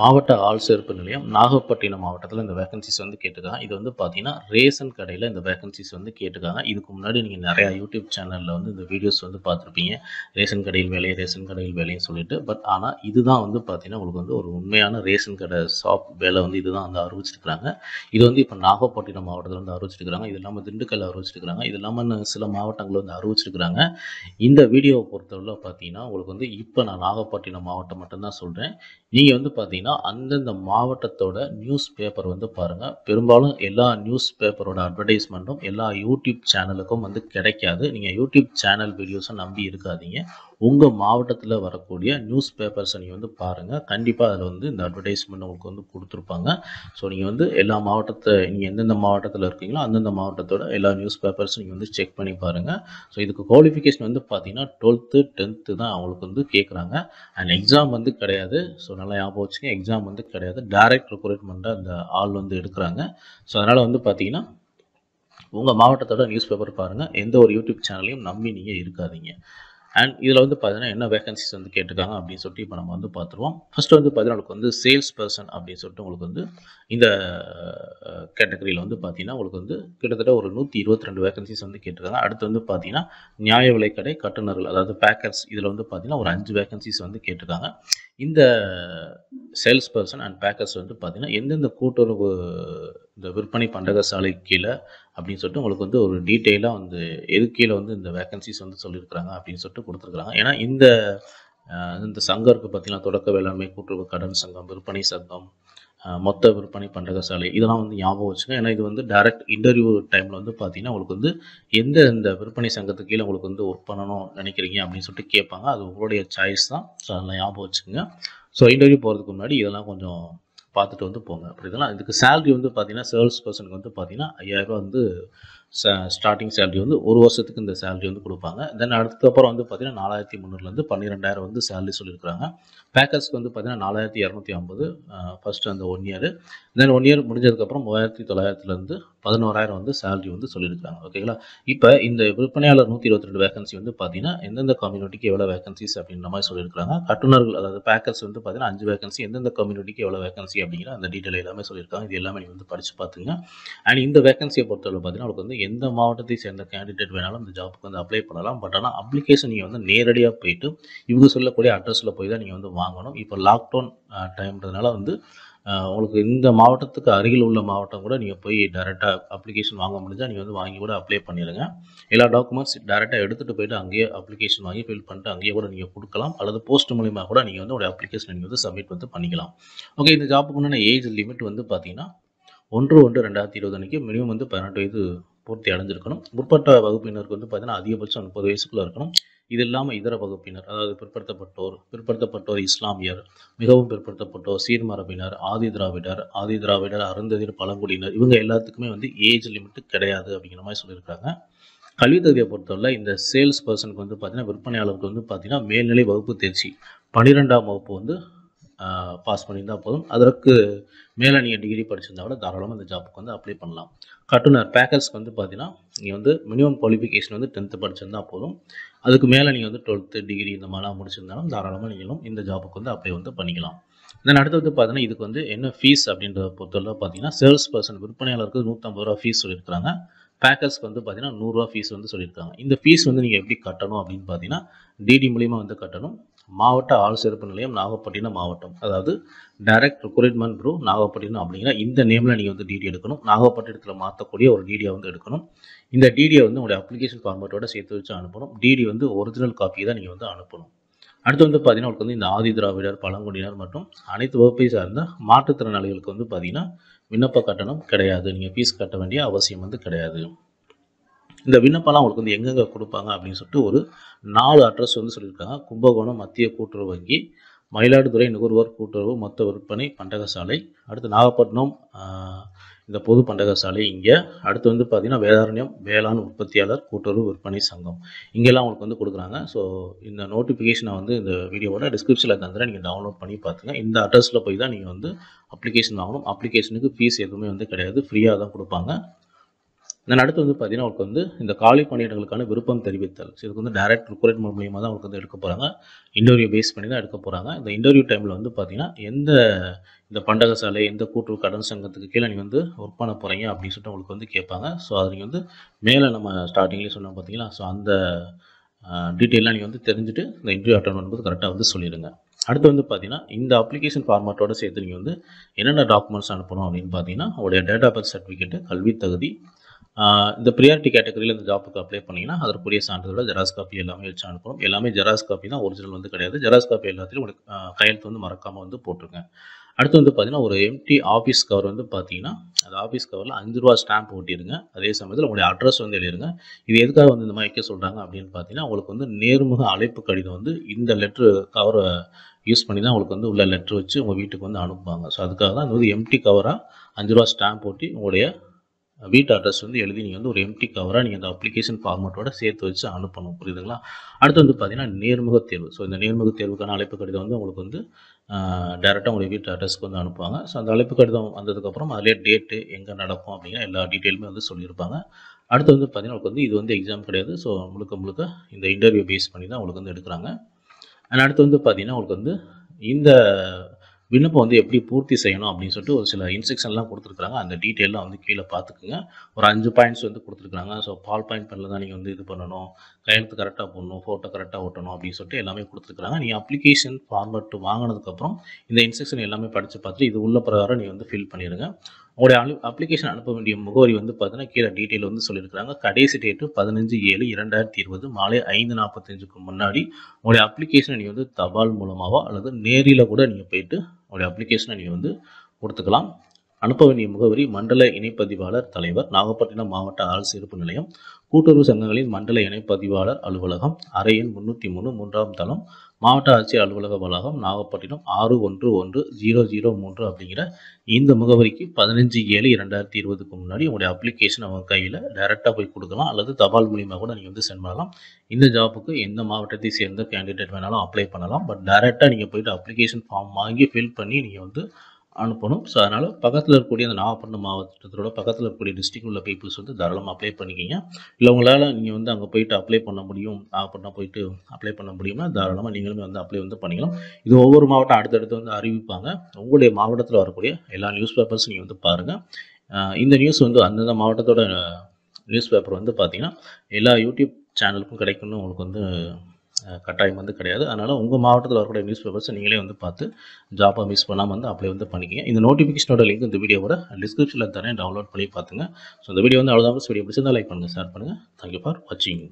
மாவட்ட ஆள் சேர்ப்பு நிலையம் நாகப்பட்டினம் மாவட்டத்தில் இந்த வேகன்சிஸ் வந்து கேட்டுக்காங்க இது வந்து பார்த்தீங்கன்னா ரேஷன் கடையில் இந்த வேகன்சிஸ் வந்து கேட்டுக்காங்க இதுக்கு முன்னாடி நீங்கள் நிறையா யூடியூப் சேனலில் வந்து இந்த வீடியோஸ் வந்து பார்த்துருப்பீங்க ரேஷன் கடையில் வேலையை ரேஷன் கடையில் வேலையும் சொல்லிட்டு பட் ஆனால் இதுதான் வந்து பார்த்தீங்கன்னா உங்களுக்கு வந்து ஒரு உண்மையான ரேஷன் கடை ஷாப் வேலை வந்து இதுதான் வந்து அறிவிச்சிருக்கிறாங்க இது வந்து இப்போ நாகப்பட்டினம் மாவட்டத்தில் வந்து அறிவிச்சிருக்கிறாங்க இது இல்லாமல் திண்டுக்கல் அறிவிச்சிருக்கிறாங்க இது இல்லாமல் சில மாவட்டங்கள் வந்து அறிவிச்சிருக்கிறாங்க இந்த வீடியோவை பொறுத்தவரை பார்த்தீங்கன்னா உங்களுக்கு வந்து இப்போ நான் நாகப்பட்டினம் மாவட்டம் மட்டும்தான் சொல்கிறேன் நீங்கள் வந்து பார்த்தீங்கன்னா பார்த்தீங்கன்னா அந்தந்த மாவட்டத்தோட நியூஸ் பேப்பர் வந்து பாருங்கள் பெரும்பாலும் எல்லா நியூஸ் பேப்பரோட அட்வர்டைஸ்மெண்ட்டும் எல்லா யூடியூப் சேனலுக்கும் வந்து கிடைக்காது நீங்கள் யூடியூப் சேனல் வீடியோஸும் நம்பி இருக்காதீங்க உங்கள் மாவட்டத்தில் வரக்கூடிய நியூஸ் பேப்பர்ஸை நீங்கள் வந்து பாருங்கள் கண்டிப்பாக அதில் வந்து இந்த அட்வர்டைஸ்மெண்ட் உங்களுக்கு வந்து கொடுத்துருப்பாங்க ஸோ நீங்கள் வந்து எல்லா மாவட்டத்தை நீங்கள் எந்தெந்த மாவட்டத்தில் இருக்கீங்களோ அந்தந்த மாவட்டத்தோட எல்லா நியூஸ் பேப்பர்ஸும் நீங்கள் வந்து செக் பண்ணி பாருங்கள் ஸோ இதுக்கு குவாலிஃபிகேஷன் வந்து பார்த்தீங்கன்னா டுவெல்த்து டென்த்து தான் அவங்களுக்கு வந்து கேட்குறாங்க அண்ட் எக்ஸாம் வந்து கிடையாது ஸோ நல்லா ஞாபகம் வச்சுங்க எக்ஸாம் வந்து கிடையாது டைரக்ட் ரெக்ரூட்மெண்ட்டாக அந்த ஆள் வந்து எடுக்கிறாங்க ஸோ அதனால் வந்து பார்த்தீங்கன்னா உங்கள் மாவட்டத்தோட நியூஸ் பேப்பர் பாருங்கள் எந்த ஒரு யூடியூப் சேனலையும் நம்பி நீங்கள் இருக்காதீங்க அண்ட் இதில் வந்து பார்த்தீங்கன்னா என்ன வேகன்சிஸ் வந்து கேட்டிருக்காங்க அப்படின்னு சொல்லிட்டு இப்போ நம்ம வந்து பார்த்துருவோம் ஃபஸ்ட்டு வந்து பார்த்தீங்கன்னா உங்களுக்கு வந்து சேல்ஸ் பர்சன் அப்படின்னு சொல்லிட்டு உங்களுக்கு வந்து இந்த கேட்டகரியில் வந்து பார்த்தீங்கன்னா உங்களுக்கு வந்து கிட்டத்தட்ட ஒரு நூற்றி இருபத்தி ரெண்டு வேகன்சிஸ் வந்து கேட்டிருக்காங்க அடுத்து வந்து பார்த்தீங்கன்னா நியாய விலைக்கடை கட்டுநர்கள் அதாவது பேக்கர்ஸ் இதில் வந்து பார்த்தீங்கன்னா ஒரு அஞ்சு வேகன்சிஸ் வந்து கேட்டிருக்காங்க இந்த சேல்ஸ் பர்சன் அண்ட் பேக்கர்ஸ் வந்து பார்த்திங்கன்னா எந்தெந்த கூட்டுறவு இந்த விற்பனை பண்டக சாலை கீழே அப்படின்னு சொல்லிட்டு உங்களுக்கு வந்து ஒரு டீட்டெயிலாக வந்து எது கீழே வந்து இந்த வேக்கன்சிஸ் வந்து சொல்லியிருக்கிறாங்க அப்படின்னு சொல்லிட்டு கொடுத்துருக்குறாங்க ஏன்னா இந்த இந்த சங்கம் இருக்குது பார்த்தீங்கன்னா தொடக்க வேளாண்மை கூட்டுறவு கடன் சங்கம் விற்பனை சங்கம் மொத்த விற்பனை சாலை இதெல்லாம் வந்து ஞாபகம் வச்சுங்க ஏன்னா இது வந்து டேரக்ட் இன்டர்வியூ டைமில் வந்து பார்த்தீங்கன்னா உங்களுக்கு வந்து எந்த இந்த விற்பனை சங்கத்துக்கு கீழே உங்களுக்கு வந்து ஒர்க் பண்ணணும் நினைக்கிறீங்க அப்படின்னு சொல்லிட்டு கேட்பாங்க அது உங்களுடைய சாய்ஸ் தான் ஸோ அதெல்லாம் ஞாபகம் வச்சுக்கோங்க ஸோ இன்டர்வியூ போகிறதுக்கு முன்னாடி இதெல்லாம் கொஞ்சம் பார்த்துட்டு வந்து போங்க அப்படி இதெல்லாம் இதுக்கு சேல்ரி வந்து பார்த்தீங்கன்னா சேல்ஸ் பர்சனுக்கு வந்து பார்த்தீங்கன்னா ஐயாயிரரூவா வந்து ஸ்டார்டிங் சேலரி வந்து ஒரு வருஷத்துக்கு இந்த சேலரி வந்து கொடுப்பாங்க தென் அதுக்கப்புறம் வந்து பார்த்திங்கன்னா நாலாயிரத்தி முந்நூறுலேருந்து பன்னிரெண்டாயிரம் வந்து சேலரி சொல்லியிருக்கிறாங்க பேக்கர்ஸ்க்கு வந்து பார்த்திங்கன்னா நாலாயிரத்தி இரநூத்தி ஐம்பது ஃபஸ்ட்டு அந்த one year then one year முடிஞ்சதுக்கப்புறம் மூவாயிரத்தி தொள்ளாயிரத்துலேருந்து பதினோராயிரம் வந்து சேலரி வந்து சொல்லியிருக்காங்க ஓகேங்களா இப்போ இந்த விற்பனையாளர் நூற்றி இருபத்தி ரெண்டு வேகன்சி வந்து பார்த்தீங்கன்னா எந்தெந்த கம்யூனிட்டிக்கு எவ்வளோ வேகன்சிஸ் அப்படின்ற மாதிரி சொல்லியிருக்காங்க கட்டுநர்கள் அதாவது பேக்கர்ஸ் வந்து பார்த்தீங்கன்னா அஞ்சு வேகன்சி எந்தெந்த கம்யூனிட்டிக்கு எவ்வளோ வேகன்சி அப்படிங்கிற அந்த டீட்டெயில் எல்லாமே சொல்லியிருக்காங்க இது எல்லாமே நீங்கள் வந்து படித்து பார்த்துங்க அண்ட் இந்த வேகன்சியை பொறுத்தவரை பார்த்தீங்கன்னா அவங்களுக்கு வந்து எந்த மாவட்டத்தை சேர்ந்த கேண்டிடேட் வேணாலும் இந்த ஜாப்புக்கு வந்து அப்ளை பண்ணலாம் பட் ஆனால் அப்ளிகேஷன் நீங்கள் வந்து நேரடியாக போயிட்டு இவங்க சொல்லக்கூடிய அட்ரஸில் போய் தான் நீங்கள் வந்து வாங்கணும் இப்போ லாக்டவுன் டைம்ன்றதுனால வந்து உங்களுக்கு இந்த மாவட்டத்துக்கு அருகில் உள்ள மாவட்டம் கூட நீங்கள் போய் டேரெக்டாக அப்ளிகேஷன் வாங்க முடிஞ்சால் நீங்கள் வந்து வாங்கி கூட அப்ளை பண்ணிடுங்க எல்லா டாக்குமெண்ட்ஸ் டேரெக்டாக எடுத்துகிட்டு போயிட்டு அங்கேயே அப்ளிகேஷன் வாங்கி ஃபில் பண்ணிட்டு அங்கேயே கூட நீங்கள் கொடுக்கலாம் அல்லது போஸ்ட் மூலிமா கூட நீங்கள் வந்து உடைய அப்ளிகேஷன் நீங்கள் வந்து சப்மிட் வந்து பண்ணிக்கலாம் ஓகே இந்த ஜாப்புக்கு உண்டான ஏஜ் லிமிட் வந்து பார்த்தீங்கன்னா ஒன்று ஒன்று ரெண்டாயிரத்தி இருபது அன்றைக்கி மினிமம் வந்து பதினெட்டு வயது பூர்த்தி அடைஞ்சிருக்கணும் முற்பட்ட வகுப்பினருக்கு வந்து பார்த்தீங்கன்னா அதிகபட்சம் முப்பது வயசுக்குள்ளே இருக்கணும் இது இல்லாமல் இதர வகுப்பினர் அதாவது பிற்படுத்தப்பட்டோர் பிற்படுத்தப்பட்டோர் இஸ்லாமியர் மிகவும் பிற்படுத்தப்பட்டோர் சீர்மரபினர் ஆதி திராவிடர் ஆதி திராவிடர் அருந்ததியர் பழங்குடியினர் இவங்க எல்லாத்துக்குமே வந்து ஏஜ் லிமிட்டு கிடையாது அப்படிங்கிற மாதிரி சொல்லியிருக்காங்க கல்வி தகுதியை பொறுத்தவரை இந்த சேல்ஸ் பர்சனுக்கு வந்து பார்த்தீங்கன்னா விற்பனையாளருக்கு வந்து பார்த்தீங்கன்னா மேல்நிலை வகுப்பு தேர்ச்சி பன்னிரெண்டாம் வகுப்பு வந்து பாஸ் பண்ணியிருந்தால் போதும் அதற்கு மேலே நீங்கள் டிகிரி படிச்சிருந்தா கூட தாராளமாக இந்த ஜாப்புக்கு வந்து அப்ளை பண்ணலாம் கட்டுனர் பேக்கர்ஸ்க்கு வந்து பார்த்தீங்கன்னா நீங்கள் வந்து மினிமம் குவாலிஃபிகேஷன் வந்து டென்த்து படிச்சிருந்தா போதும் அதுக்கு மேலே நீங்கள் வந்து டுவெல்த்து டிகிரி இந்த மாதிரிலாம் முடிச்சிருந்தாலும் தாராளமாக நீங்களும் இந்த ஜாப்புக்கு வந்து அப்ளை வந்து பண்ணிக்கலாம் தென் அடுத்து வந்து பார்த்தீங்கன்னா இதுக்கு வந்து என்ன ஃபீஸ் அப்படின்றத பொறுத்தவரை பார்த்தீங்கன்னா சேல்ஸ் பர்சன் விற்பனையாளருக்கு நூற்றம்பது ரூபா ஃபீஸ் சொல்லியிருக்காங்க பேக்கர்ஸ்க்கு வந்து பார்த்தீங்கன்னா நூறுரூவா ஃபீஸ் வந்து சொல்லியிருக்காங்க இந்த ஃபீஸ் வந்து நீங்கள் எப்படி கட்டணும் அப்படின்னு பார்த்தீங்கன்னா டிடி மூலியமாக வந்து கட்டணும் மாவட்ட ஆள் சிறப்பு நிலையம் நாகப்பட்டினம் மாவட்டம் அதாவது டைரக்ட் ரெக்ரூட்மெண்ட் ப்ரூ நாகப்பட்டினம் அப்படிங்கிற இந்த நேமில் நீங்கள் வந்து டிடி எடுக்கணும் நாகப்பட்டினத்தில் மாற்றக்கூடிய ஒரு டிடியை வந்து எடுக்கணும் இந்த டிடியை வந்து உங்களுடைய அப்ளிகேஷன் ஃபார்மேட்டோட சேர்த்து வச்சு அனுப்பணும் டிடி வந்து ஒரிஜினல் காப்பி தான் நீங்கள் வந்து அனுப்பணும் அடுத்து வந்து பார்த்தீங்கன்னா உங்களுக்கு வந்து இந்த ஆதி திராவிடர் பழங்குடியினர் மற்றும் அனைத்து வகுப்பை சார்ந்த மாற்றுத்திறனாளிகளுக்கு வந்து பார்த்திங்கன்னா விண்ணப்ப கட்டணம் கிடையாது நீங்கள் ஃபீஸ் கட்ட வேண்டிய அவசியம் வந்து கிடையாது இந்த விண்ணப்பம்லாம் அவங்களுக்கு வந்து எங்கெங்கே கொடுப்பாங்க அப்படின்னு சொல்லிட்டு ஒரு நாலு அட்ரஸ் வந்து சொல்லியிருக்காங்க கும்பகோணம் மத்திய கூட்டுறவு வங்கி மயிலாடுதுறை நுகர்வோர் கூட்டுறவு மொத்த விற்பனை பண்டகசாலை அடுத்து நாகப்பட்டினம் இந்த பொது பண்டகசாலை இங்கே அடுத்து வந்து பார்த்திங்கன்னா வேதாரண்யம் வேளாண் உற்பத்தியாளர் கூட்டுறவு விற்பனை சங்கம் இங்கெல்லாம் அவங்களுக்கு வந்து கொடுக்குறாங்க ஸோ இந்த நோட்டிஃபிகேஷனை வந்து இந்த வீடியோவோட டிஸ்கிரிப்ஷனில் தந்துடுறேன் நீங்கள் டவுன்லோட் பண்ணி பார்த்துங்க இந்த அட்ரஸில் போய் தான் நீங்கள் வந்து அப்ளிகேஷன் வாங்கணும் அப்ளிகேஷனுக்கு ஃபீஸ் எதுவுமே வந்து கிடையாது ஃப்ரீயாக தான் கொடுப்பாங்க தென் அடுத்து வந்து பார்த்தீங்கன்னா அவருக்கு வந்து இந்த காலி பணியிடங்களுக்கான விருப்பம் தெரிவித்தல் ஸோ இதுக்கு வந்து டேரக்ட் ரிக்ரூட்மெண்ட் மூலியமாக தான் அவருக்கு வந்து எடுக்க போகிறாங்க இன்டர்வியூ பேஸ் பண்ணி தான் எடுக்க போகிறாங்க இந்த இன்டர்வியூ டைமில் வந்து பார்த்தீங்கன்னா எந்த இந்த பண்டக சாலை எந்த கூட்டுறவு கடன் சங்கத்துக்கு கீழே நீங்கள் வந்து ஒர்க் பண்ண போகிறீங்க அப்படின்னு சொல்லிட்டு உங்களுக்கு வந்து கேட்பாங்க ஸோ அது நீங்கள் வந்து மேலே நம்ம ஸ்டார்டிங்லேயே சொன்னோம் பார்த்தீங்களா ஸோ அந்த டீட்டெயிலாம் நீங்கள் வந்து தெரிஞ்சுட்டு இந்த இன்டர்வியூ அட்டன் பண்ணும்போது கரெக்டாக வந்து சொல்லிடுங்க அடுத்து வந்து பார்த்தீங்கன்னா இந்த அப்ளிகேஷன் ஃபார்மேட்டோட சேர்த்து நீங்கள் வந்து என்னென்ன டாக்குமெண்ட்ஸ் அனுப்பணும் அப்படின்னு பார்த்தீங்கன்னா டேட் டேட்டா பர்த் சர்டிஃபிகேட்டு கல்வி தகுதி இந்த ப்ரியாரிட்டி கேட்டகரியில் இந்த ஜாப்புக்கு அப்ளை பண்ணிங்கன்னா அதற்குரிய சான்றிதழோட ஜெராஸ் காப்பி எல்லாமே வச்சு அனுப்பணும் எல்லாமே ஜெராஸ் காப்பி தான் ஒரிஜினல் வந்து கிடையாது ஜெராஸ் காப்பி எல்லாத்திலும் உங்களுக்கு கையெழுத்து வந்து மறக்காமல் வந்து போட்டிருங்க அடுத்து வந்து பார்த்தீங்கன்னா ஒரு எம்டி ஆஃபீஸ் கவர் வந்து பார்த்தீங்கன்னா அந்த ஆஃபீஸ் கவரில் அஞ்சு ரூபா ஸ்டாம்ப் ஓட்டிடுங்க அதே சமயத்தில் உங்களுடைய அட்ரஸ் வந்து எழுதிருங்க இது எதுக்காக வந்து இந்த மாதிரி வைக்க சொல்கிறாங்க அப்படின்னு பார்த்தீங்கன்னா உங்களுக்கு வந்து நேர்முக அழைப்பு கடிதம் வந்து இந்த லெட்ரு கவரை யூஸ் பண்ணி தான் உங்களுக்கு வந்து உள்ள லெட்ரு வச்சு உங்கள் வீட்டுக்கு வந்து அனுப்புவாங்க ஸோ அதுக்காக தான் அது வந்து எம்டி கவராக அஞ்சு ரூபா ஸ்டாம்ப் ஓட்டி உங்களுடைய வீட்டு அட்ரஸ் வந்து எழுதி நீங்கள் வந்து ஒரு எம்டி கவராக நீங்கள் அந்த அப்ளிகேஷன் ஃபார்மேட்டோட சேர்த்து வச்சு அனுப்பணும் புரியுதுங்களா அடுத்து வந்து பார்த்தீங்கன்னா நேர்முக தேர்வு ஸோ இந்த நேர்முக தேர்வுக்கான அழைப்பு கடிதம் வந்து உங்களுக்கு வந்து டேரெக்டாக உங்களுடைய வீட்டு அட்ரஸ்க்கு வந்து அனுப்புவாங்க ஸோ அந்த அழைப்பு கடிதம் வந்ததுக்கப்புறம் அதிலே டேட்டு எங்கே நடக்கும் அப்படின்னா எல்லா டீட்டெயிலுமே வந்து சொல்லியிருப்பாங்க அடுத்து வந்து பார்த்தீங்கன்னா உங்களுக்கு வந்து இது வந்து எக்ஸாம் கிடையாது ஸோ முழுக்க முழுக்க இந்த இன்டர்வியூ பேஸ் பண்ணி தான் உங்களுக்கு வந்து எடுக்கிறாங்க அண்ட் அடுத்து வந்து பார்த்தீங்கன்னா உங்களுக்கு வந்து இந்த விண்ணப்பம் வந்து எப்படி பூர்த்தி செய்யணும் அப்படின்னு சொல்லிட்டு ஒரு சில இன்ஸ்ட்ரக்ஷன்லாம் கொடுத்துருக்காங்க அந்த டீட்டெயிலாம் வந்து கீழே பார்த்துக்குங்க ஒரு அஞ்சு பாயிண்ட்ஸ் வந்து கொடுத்துருக்காங்க ஸோ பால் பாயிண்ட் பண்ணல தான் நீங்கள் வந்து இது பண்ணணும் கையெழுத்து கரெக்டாக போடணும் ஃபோட்டோ கரெக்டாக ஓட்டணும் அப்படின்னு சொல்லிட்டு எல்லாமே கொடுத்துருக்காங்க நீங்கள் அப்ளிகேஷன் ஃபார்மட் வாங்கினதுக்கப்புறம் இந்த இன்ஸ்ட்ரக்ஷன் எல்லாமே படித்து பார்த்துட்டு இது உள்ள பிரகாரம் நீங்கள் வந்து ஃபில் பண்ணிடுங்க உங்களுடைய அனு அப்ளிகேஷன் அனுப்ப வேண்டிய முகவரி வந்து பார்த்தீங்கன்னா கீழே டீட்டெயில் வந்து சொல்லியிருக்கிறாங்க கடைசி டேட்டு பதினஞ்சு ஏழு இரண்டாயிரத்தி இருபது மாலை ஐந்து நாற்பத்தஞ்சுக்கு முன்னாடி உங்களுடைய அப்ளிகேஷனை நீங்கள் வந்து தபால் மூலமாகவோ அல்லது நேரில் கூட நீங்கள் போயிட்டு உங்களுடைய அப்ளிகேஷனை நீங்கள் வந்து கொடுத்துக்கலாம் அனுப்ப வேண்டிய முகவரி மண்டல இணைப்பதிவாளர் தலைவர் நாகப்பட்டினம் மாவட்ட ஆள்சேர்ப்பு நிலையம் கூட்டுறவு சங்கங்களின் மண்டல இணைப்பதிவாளர் அலுவலகம் அறை எண் மூணு மூன்றாம் தளம் மாவட்ட ஆட்சியர் அலுவலக வளாகம் நாகப்பட்டினம் ஆறு ஒன்று ஒன்று ஜீரோ ஜீரோ மூன்று அப்படிங்கிற இந்த முகவரிக்கு பதினஞ்சு ஏழு இரண்டாயிரத்தி இருபதுக்கு முன்னாடி உங்களுடைய அப்ளிகேஷன் அவங்க கையில் டைரெக்டாக போய் கொடுக்கலாம் அல்லது தபால் மூலியமாக கூட நீங்கள் வந்து சென்ட் பண்ணலாம் இந்த ஜாப்புக்கு எந்த மாவட்டத்தை சேர்ந்த கேண்டிடேட் வேணாலும் அப்ளை பண்ணலாம் பட் டைரெக்டாக நீங்கள் போயிட்டு அப்ளிகேஷன் ஃபார்ம் வாங்கி ஃபில் பண்ணி நீங்கள் வந்து அனுப்பணும் ஸோ அதனால் பக்கத்தில் இருக்கக்கூடிய அந்த நாகப்பட்டினம் மாவட்டத்தோட பக்கத்தில் இருக்கக்கூடிய டிஸ்ட்ரிக்ட் உள்ள பீப்புள்ஸ் வந்து தாராளமாக அப்ளை பண்ணிக்கிங்க இல்லை உங்களால் நீங்கள் வந்து அங்கே போயிட்டு அப்ளை பண்ண முடியும் நாகப்பட்டினம் போயிட்டு அப்ளை பண்ண முடியும்னா தாராளமாக நீங்களுமே வந்து அப்ளை வந்து பண்ணிக்கலாம் இது ஒவ்வொரு மாவட்டம் அடுத்தடுத்து வந்து அறிவிப்பாங்க உங்களுடைய மாவட்டத்தில் வரக்கூடிய எல்லா நியூஸ் பேப்பர்ஸும் நீங்கள் வந்து பாருங்கள் இந்த நியூஸ் வந்து அந்தந்த மாவட்டத்தோட நியூஸ் பேப்பர் வந்து பார்த்திங்கன்னா எல்லா யூடியூப் சேனலுக்கும் கிடைக்கும்னு உங்களுக்கு வந்து கட்டாயம் வந்து கிடையாது அதனால் உங்கள் மாவட்டத்தில் வரக்கூடிய நியூஸ் பேப்பர்ஸை நீங்களே வந்து பார்த்து ஜாப்பை மிஸ் பண்ணாமல் வந்து அப்ளை வந்து பண்ணிக்கிங்க இந்த நோட்டிஃபிகேஷனோட லிங்க் இந்த வீடியோவோட டிஸ்கிரிப்ஷனில் தரேன் டவுன்லோட் பண்ணி பார்த்துங்க ஸோ இந்த வீடியோ வந்து அவ்வளோதான் வீடியோ பிடிச்சிருந்தால் லைக் பண்ணுங்கள் ஷேர் பண்ணுங்கள் தேங்க்யூ ஃபார் வாட்சிங்